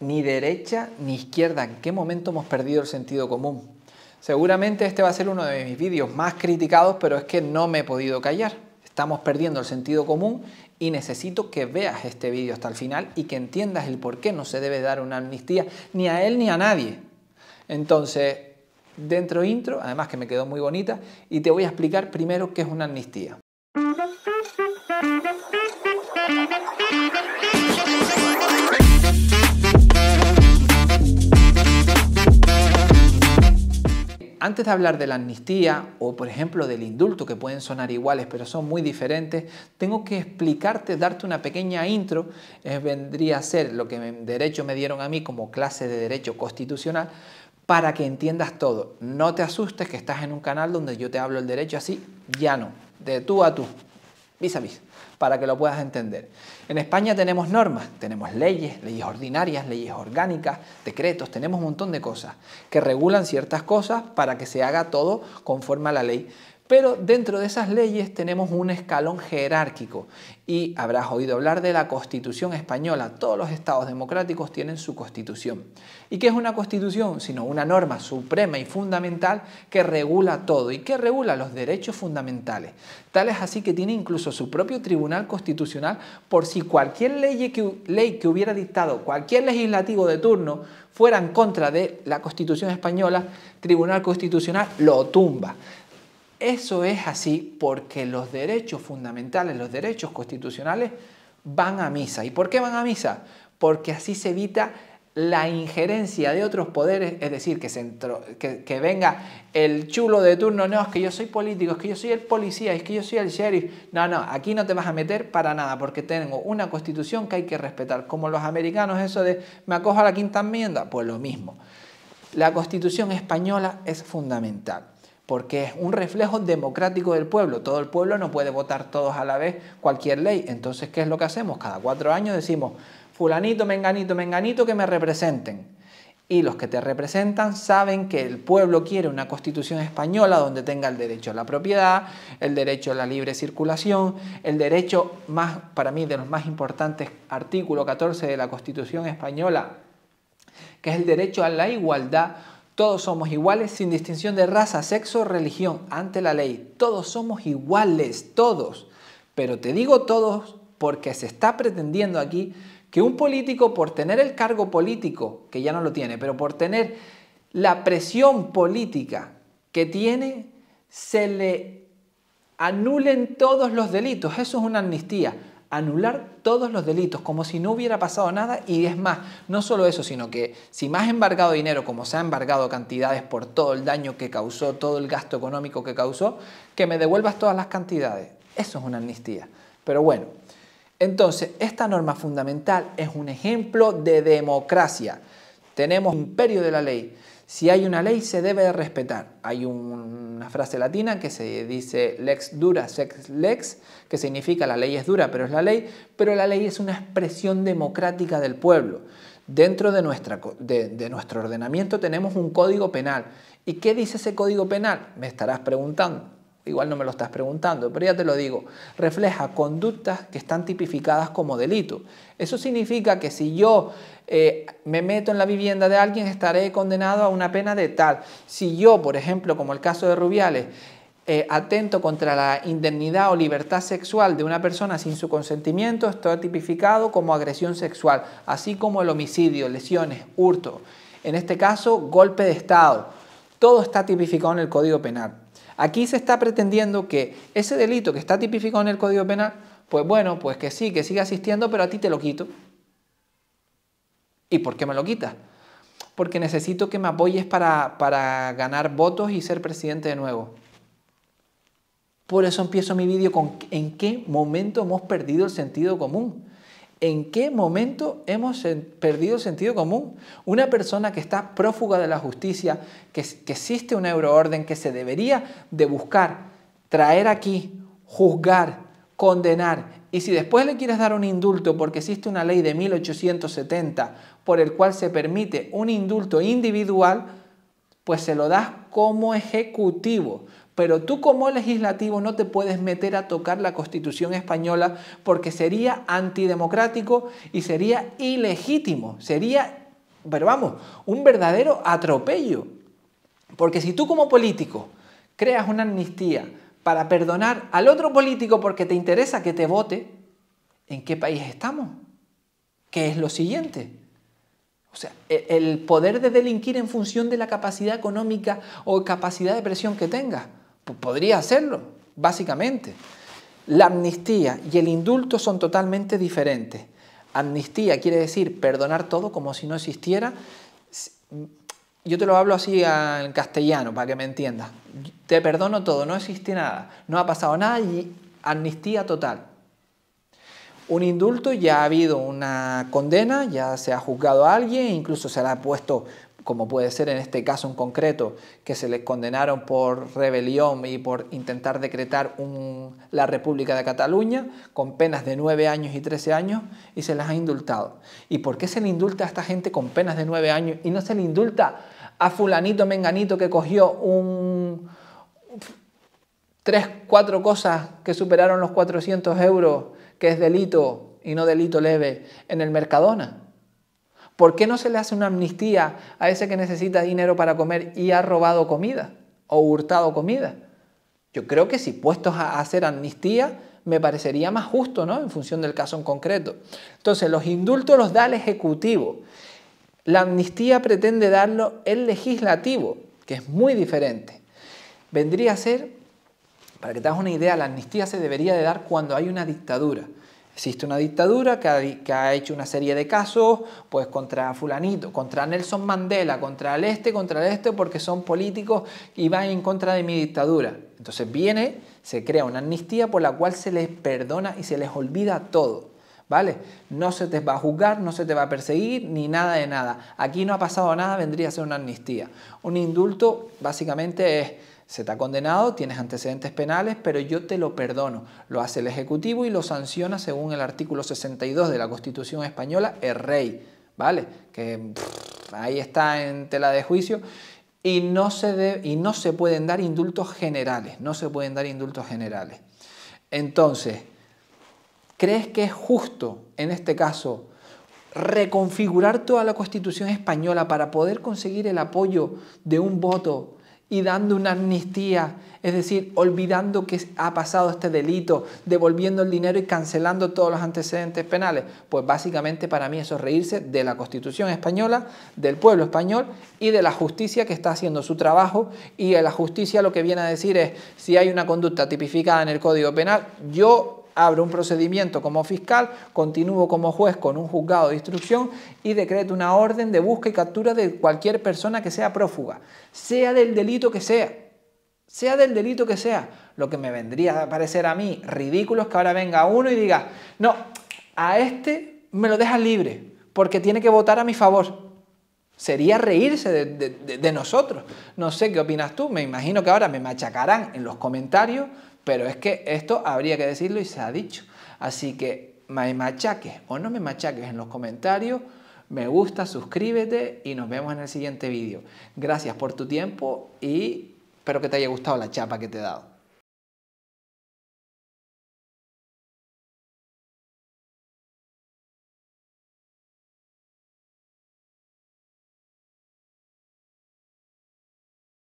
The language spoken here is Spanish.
ni derecha ni izquierda. ¿En qué momento hemos perdido el sentido común? Seguramente este va a ser uno de mis vídeos más criticados, pero es que no me he podido callar. Estamos perdiendo el sentido común y necesito que veas este vídeo hasta el final y que entiendas el por qué no se debe dar una amnistía ni a él ni a nadie. Entonces, dentro intro, además que me quedó muy bonita, y te voy a explicar primero qué es una amnistía. antes de hablar de la amnistía o por ejemplo del indulto, que pueden sonar iguales pero son muy diferentes, tengo que explicarte, darte una pequeña intro, vendría a ser lo que en derecho me dieron a mí como clase de derecho constitucional, para que entiendas todo. No te asustes que estás en un canal donde yo te hablo el derecho así, ya no, de tú a tú vis a vis, para que lo puedas entender. En España tenemos normas, tenemos leyes, leyes ordinarias, leyes orgánicas, decretos, tenemos un montón de cosas que regulan ciertas cosas para que se haga todo conforme a la ley pero dentro de esas leyes tenemos un escalón jerárquico y habrás oído hablar de la Constitución española. Todos los estados democráticos tienen su Constitución. ¿Y qué es una Constitución? Sino una norma suprema y fundamental que regula todo y que regula los derechos fundamentales. Tal es así que tiene incluso su propio Tribunal Constitucional por si cualquier ley que, ley que hubiera dictado cualquier legislativo de turno fuera en contra de la Constitución española, Tribunal Constitucional lo tumba. Eso es así porque los derechos fundamentales, los derechos constitucionales van a misa. ¿Y por qué van a misa? Porque así se evita la injerencia de otros poderes, es decir, que, venga el chulo de turno, no, es que yo soy político, es que yo soy el policía, es que yo soy el sheriff, no, no, aquí no te vas a meter para nada, porque tengo una constitución que hay que respetar, como los americanos, eso de me acojo a la quinta enmienda, pues lo mismo. La constitución española es fundamental porque es un reflejo democrático del pueblo. Todo el pueblo no puede votar todos a la vez cualquier ley. Entonces, ¿qué es lo que hacemos? Cada cuatro años decimos, fulanito, menganito, menganito, que me representen. Y los que te representan saben que el pueblo quiere una constitución española donde tenga el derecho a la propiedad, el derecho a la libre circulación, el derecho más, para mí, de los más importantes, artículo 14 de la constitución española, que es el derecho a la igualdad todos somos iguales sin distinción de raza, sexo, religión, ante la ley. Todos somos iguales, todos. Pero te digo todos porque se está pretendiendo aquí que un político por tener el cargo político, que ya no lo tiene, pero por tener la presión política que tiene, se le anulen todos los delitos. Eso es una amnistía anular todos los delitos, como si no hubiera pasado nada. Y es más, no solo eso, sino que si más embargado dinero, como se ha embargado cantidades por todo el daño que causó, todo el gasto económico que causó, que me devuelvas todas las cantidades. Eso es una amnistía. Pero bueno, entonces esta norma fundamental es un ejemplo de democracia. Tenemos imperio de la ley. Si hay una ley, se debe respetar. Hay una frase latina que se dice lex dura, sex lex, que significa la ley es dura, pero es la ley, pero la ley es una expresión democrática del pueblo. Dentro de, de nuestro ordenamiento tenemos un código penal. ¿Y qué dice ese código penal? Me estarás preguntando igual no me lo estás preguntando, pero ya te lo digo, refleja conductas que están tipificadas como delito. Eso significa que si yo eh, me meto en la vivienda de alguien, estaré condenado a una pena de tal. Si yo, por ejemplo, como el caso de Rubiales, eh, atento contra la indemnidad o libertad sexual de una persona sin su consentimiento, está tipificado como agresión sexual, así como el homicidio, lesiones, hurto. En este caso, golpe de Estado. Todo está tipificado en el Código Penal. Aquí se está pretendiendo que ese delito que está tipificado en el Código Penal, pues bueno, pues que sí, que siga asistiendo, pero a ti te lo quito. ¿Y por qué me lo quitas? Porque necesito que me apoyes para, para ganar votos y ser presidente de nuevo. Por eso empiezo mi vídeo con en qué momento hemos perdido el sentido común. ¿En qué momento hemos perdido sentido común? Una persona que está prófuga de la justicia, que, existe una euroorden que se debería de buscar, traer aquí, juzgar, condenar. Y si después le quieres dar un indulto porque existe una ley de 1870 por el cual se permite un indulto individual, pues se lo das como ejecutivo pero tú como legislativo no te puedes meter a tocar la constitución española porque sería antidemocrático y sería ilegítimo, sería, pero vamos, un verdadero atropello. Porque si tú como político creas una amnistía para perdonar al otro político porque te interesa que te vote, ¿en qué país estamos? ¿Qué es lo siguiente? O sea, e, el poder de delinquir en función de la capacidad económica o capacidad de presión que tenga. Podría hacerlo, básicamente. La amnistía y el indulto son totalmente diferentes. Amnistía quiere decir perdonar todo como si no existiera. Yo te lo hablo así en castellano para que me entiendas. Te perdono todo, no existe nada, no ha pasado nada y amnistía total. Un indulto, ya ha habido una condena, ya se ha juzgado a alguien, incluso se le ha puesto como puede ser en este caso en concreto, que se les condenaron por rebelión y por intentar decretar la República de Cataluña, con penas de 9 años y 13 años, y se las ha indultado. ¿Y por qué se le indulta a esta gente con penas de 9 años y no se le indulta a fulanito menganito que cogió un... tres, cuatro cosas que superaron los 400 euros, que es delito y no delito leve, en el Mercadona? ¿Por qué no se le hace una amnistía a ese que necesita dinero para comer y ha robado comida o hurtado comida? Yo creo que si puestos a hacer amnistía, me parecería más justo, ¿no? En función del caso en concreto. Entonces, los indultos los da el Ejecutivo. La amnistía pretende darlo el legislativo, que es muy diferente. Vendría a ser, para que te hagas una idea, la amnistía se debería de dar cuando hay una dictadura. Existe una dictadura que ha, hecho una serie de casos, pues contra fulanito, contra Nelson Mandela, contra el este, contra el este, porque son políticos y van en contra de mi dictadura. Entonces viene, se crea una amnistía por la cual se les perdona y se les olvida todo. ¿Vale? No se te va a juzgar, no se te va a perseguir, ni nada de nada. Aquí no ha pasado nada, vendría a ser una amnistía. Un indulto básicamente es se te ha condenado, tienes antecedentes penales, pero yo te lo perdono. Lo hace el Ejecutivo y lo sanciona según el artículo 62 de la Constitución española, el rey, ¿vale? Que ahí está en tela de juicio. Y no, se y no se pueden dar indultos generales, no se pueden dar indultos generales. Entonces, ¿crees que es justo en este caso reconfigurar toda la constitución española para poder conseguir el apoyo de un voto y dando una amnistía, es decir, olvidando que ha pasado este delito, devolviendo el dinero y cancelando todos los antecedentes penales. Pues básicamente para mí eso es reírse de la Constitución española, del pueblo español y de la justicia que está haciendo su trabajo y la justicia lo que viene a decir es si hay una conducta tipificada en el Código Penal, yo abro un procedimiento como fiscal, continúo como juez con un juzgado de instrucción y decreto una orden de búsqueda y captura de cualquier persona que sea prófuga, sea del delito que sea, sea del delito que sea. Lo que me vendría a parecer a mí ridículo es que ahora venga uno y diga, no, a este me lo dejas libre porque tiene que votar a mi favor. Sería reírse de, nosotros. No sé qué opinas tú. Me imagino que ahora me machacarán en los comentarios pero es que esto habría que decirlo y se ha dicho. Así que me machaques o no me machaques en los comentarios. Me gusta, suscríbete y nos vemos en el siguiente vídeo. Gracias por tu tiempo y espero que te haya gustado la chapa que te he dado.